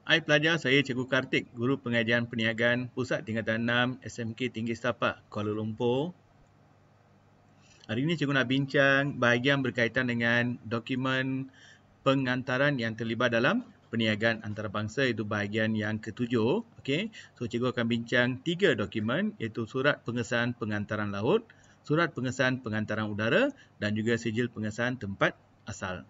Hai pelajar, saya Cikgu Kartik, Guru Pengajian Perniagaan Pusat Tingkatan 6 SMK Tinggi Setapak, Kuala Lumpur. Hari ini cikgu nak bincang bahagian berkaitan dengan dokumen pengantaran yang terlibat dalam perniagaan antarabangsa iaitu bahagian yang ketujuh. Okay. So cikgu akan bincang tiga dokumen iaitu surat pengesahan pengantaran laut, surat pengesahan pengantaran udara dan juga sijil pengesahan tempat asal.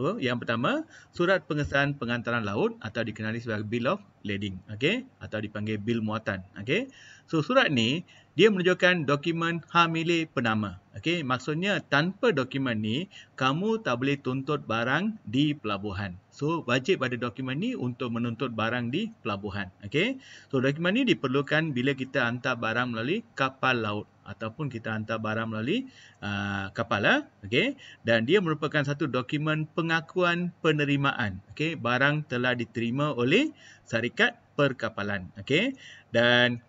So, yang pertama, surat pengesahan pengantaran laut atau dikenali sebagai Bill of Lading, okay, atau dipanggil Bill Muatan, okay. So, surat ni dia menunjukkan dokumen hak milik penama. okay. maksudnya tanpa dokumen ni kamu tak boleh tuntut barang di pelabuhan. So, wajib pada dokumen ni untuk menuntut barang di pelabuhan, okay. So, dokumen ni diperlukan bila kita hantar barang melalui kapal laut, ataupun kita hantar barang melalui uh, kapal lah, okay? dan dia merupakan satu dokumen pengakuan penerimaan okay? barang telah diterima oleh syarikat perkapalan okay? dan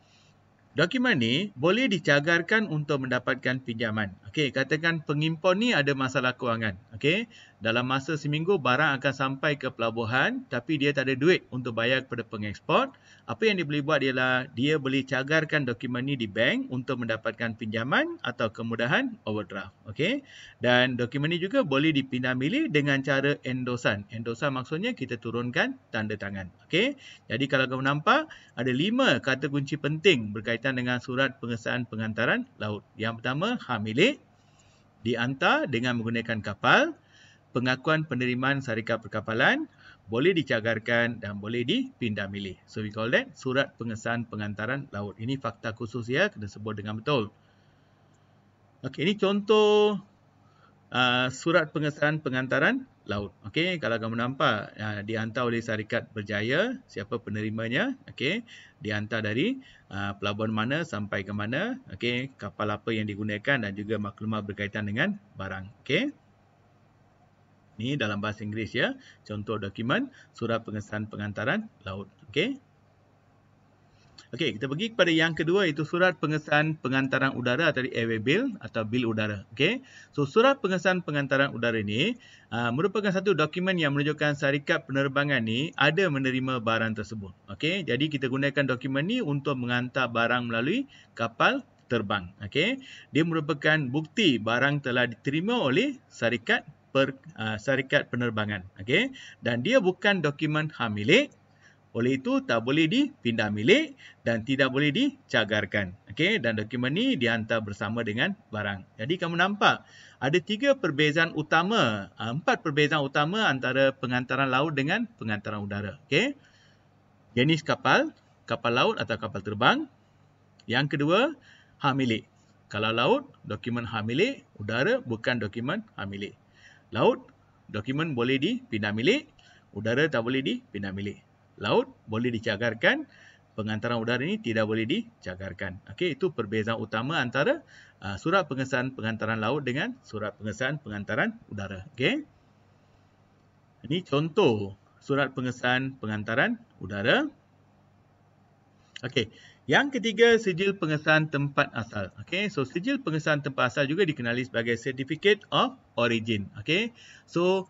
Dokumen ni boleh dicagarkan untuk mendapatkan pinjaman. Okey, katakan pengimpun ni ada masalah kewangan. Okey, dalam masa seminggu barang akan sampai ke pelabuhan tapi dia tak ada duit untuk bayar kepada pengekspor. Apa yang dia boleh buat ialah dia boleh cagarkan dokumen ni di bank untuk mendapatkan pinjaman atau kemudahan overdraft. Okey, dan dokumen ni juga boleh dipindahmilih dengan cara endosan. Endosan maksudnya kita turunkan tanda tangan. Okey, jadi kalau kamu nampak ada lima kata kunci penting berkaitan berkaitan dengan surat pengesahan pengantaran laut. Yang pertama, hak milik diantar dengan menggunakan kapal. Pengakuan penerimaan syarikat perkapalan boleh dicagarkan dan boleh dipindah milik. So, we call that surat pengesahan pengantaran laut. Ini fakta khusus ya, kena sebut dengan betul. Okay ini contoh Uh, surat pengesahan pengantaran laut. Okey, kalau kamu nampak uh, dihantar oleh syarikat berjaya, siapa penerimanya? Okey, dihantar dari uh, pelabuhan mana sampai ke mana? Okey, kapal apa yang digunakan dan juga maklumat berkaitan dengan barang. Okey. Ini dalam bahasa Inggeris ya. Contoh dokumen surat pengesahan pengantaran laut. Okey. Okey, kita pergi kepada yang kedua itu surat pengesan pengantaran udara dari airway bill atau bil udara. Okey, so surat pengesan pengantaran udara ini uh, ah, merupakan satu dokumen yang menunjukkan syarikat penerbangan ini ada menerima barang tersebut. Okey, jadi kita gunakan dokumen ini untuk mengantar barang melalui kapal terbang. Okey, dia merupakan bukti barang telah diterima oleh syarikat per, uh, syarikat penerbangan. Okay, dan dia bukan dokumen hak oleh itu, tak boleh dipindah milik dan tidak boleh dicagarkan. Okey, dan dokumen ini dihantar bersama dengan barang. Jadi, kamu nampak ada tiga perbezaan utama, ah, empat perbezaan utama antara pengantaran laut dengan pengantaran udara. Okey, jenis kapal, kapal laut atau kapal terbang. Yang kedua, hak milik. Kalau laut, dokumen hak milik. Udara, bukan dokumen hak milik. Laut, dokumen boleh dipindah milik. Udara tak boleh dipindah milik laut boleh dicagarkan, pengantaran udara ini tidak boleh dicagarkan. Okey, itu perbezaan utama antara uh, surat pengesahan pengantaran laut dengan surat pengesahan pengantaran udara. Okey. Ini contoh surat pengesahan pengantaran udara. Okey, yang ketiga sijil pengesahan tempat asal. Okey, so sijil pengesahan tempat asal juga dikenali sebagai certificate of origin. Okey. So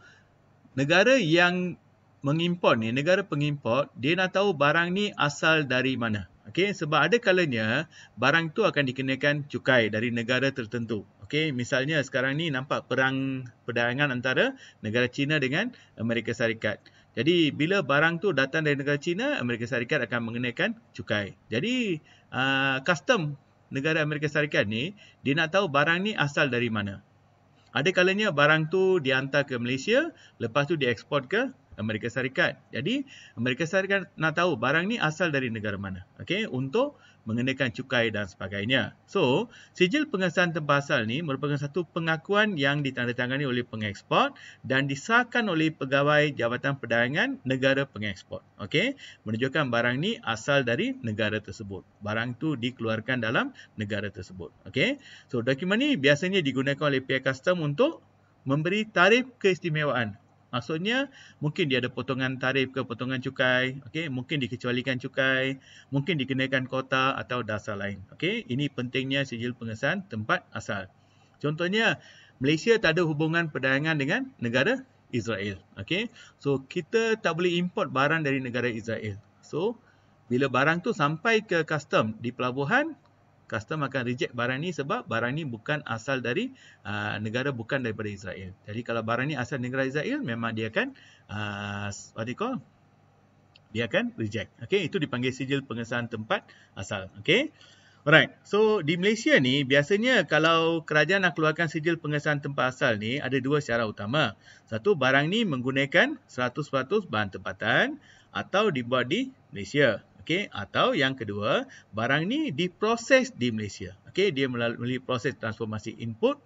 negara yang mengimport ni, negara pengimport, dia nak tahu barang ni asal dari mana. Okay, sebab ada kalanya barang tu akan dikenakan cukai dari negara tertentu. Okay, misalnya sekarang ni nampak perang perdagangan antara negara China dengan Amerika Syarikat. Jadi bila barang tu datang dari negara China, Amerika Syarikat akan mengenakan cukai. Jadi uh, custom negara Amerika Syarikat ni dia nak tahu barang ni asal dari mana. Ada kalanya barang tu dihantar ke Malaysia, lepas tu diekspor ke Amerika Syarikat. Jadi Amerika Syarikat nak tahu barang ni asal dari negara mana. Okey, untuk mengenakan cukai dan sebagainya. So, sijil pengesahan tempah asal ni merupakan satu pengakuan yang ditandatangani oleh pengekspor dan disahkan oleh pegawai Jabatan Perdagangan Negara Pengekspor. Okey, menunjukkan barang ni asal dari negara tersebut. Barang tu dikeluarkan dalam negara tersebut. Okey. So, dokumen ni biasanya digunakan oleh pihak custom untuk memberi tarif keistimewaan Maksudnya mungkin dia ada potongan tarif ke potongan cukai, okey, mungkin dikecualikan cukai, mungkin dikenakan kota atau dasar lain. Okey, ini pentingnya sijil pengesahan tempat asal. Contohnya Malaysia tak ada hubungan perdagangan dengan negara Israel. Okey. So kita tak boleh import barang dari negara Israel. So bila barang tu sampai ke custom di pelabuhan, customer akan reject barang ni sebab barang ni bukan asal dari uh, negara bukan daripada Israel. Jadi kalau barang ni asal negara Israel memang dia akan uh, what do you call? Dia akan reject. Okay, itu dipanggil sijil pengesahan tempat asal. Okay. Alright, so di Malaysia ni biasanya kalau kerajaan nak keluarkan sijil pengesahan tempat asal ni ada dua syarat utama. Satu, barang ni menggunakan 100% bahan tempatan atau dibuat di Malaysia. Okey, atau yang kedua, barang ni diproses di Malaysia. Okey, dia melalui proses transformasi input,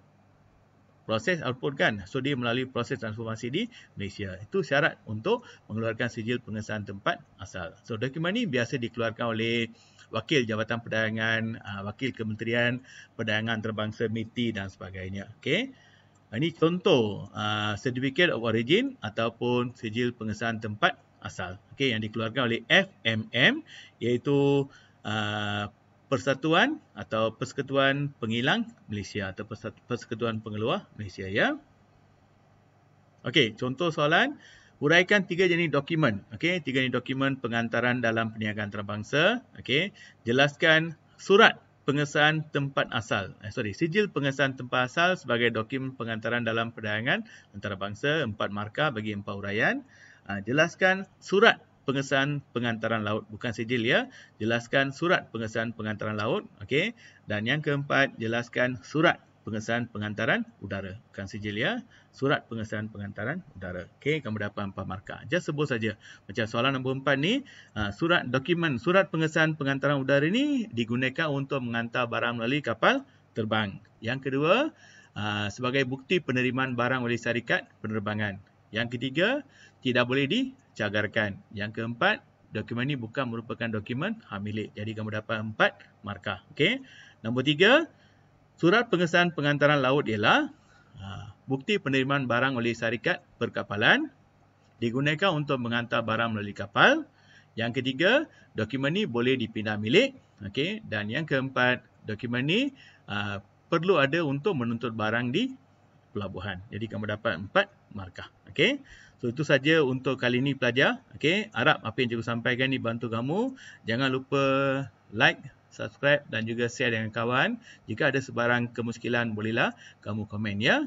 proses output kan. So, dia melalui proses transformasi di Malaysia. Itu syarat untuk mengeluarkan sijil pengesahan tempat asal. So, dokumen ni biasa dikeluarkan oleh wakil Jabatan Perdagangan, ah, wakil Kementerian Perdagangan Terbangsa MITI dan sebagainya. Okey. Ah, ini contoh uh, certificate of origin ataupun sijil pengesahan tempat asal okey yang dikeluarkan oleh FMM iaitu uh, persatuan atau persekutuan pengilang Malaysia atau persekutuan pengeluar Malaysia ya okey contoh soalan uraikan tiga jenis dokumen okey tiga jenis dokumen pengantaran dalam perniagaan antarabangsa okey jelaskan surat pengesahan tempat asal eh, sorry sijil pengesahan tempat asal sebagai dokumen pengantaran dalam perdagangan antarabangsa empat markah bagi empat uraian. Ha, jelaskan surat pengesahan pengantaran laut bukan sijil ya jelaskan surat pengesahan pengantaran laut okey dan yang keempat jelaskan surat pengesahan pengantaran udara bukan sijil ya surat pengesahan pengantaran udara okey kamu dapat empat markah aja sebut saja macam soalan nombor empat ni ha, surat dokumen surat pengesahan pengantaran udara ni digunakan untuk menghantar barang melalui kapal terbang yang kedua ha, sebagai bukti penerimaan barang oleh syarikat penerbangan yang ketiga, tidak boleh dicagarkan. Yang keempat, dokumen ini bukan merupakan dokumen hak milik. Jadi kamu dapat empat markah. Okey. Nombor tiga, surat pengesahan pengantaran laut ialah ha, bukti penerimaan barang oleh syarikat perkapalan digunakan untuk menghantar barang melalui kapal. Yang ketiga, dokumen ini boleh dipindah milik. Okey. Dan yang keempat, dokumen ini uh, perlu ada untuk menuntut barang di pelabuhan. Jadi kamu dapat 4 markah. Okey. So itu saja untuk kali ini pelajar. Okey. Harap apa yang cikgu sampaikan ni bantu kamu. Jangan lupa like, subscribe dan juga share dengan kawan. Jika ada sebarang kemuskilan bolehlah kamu komen ya.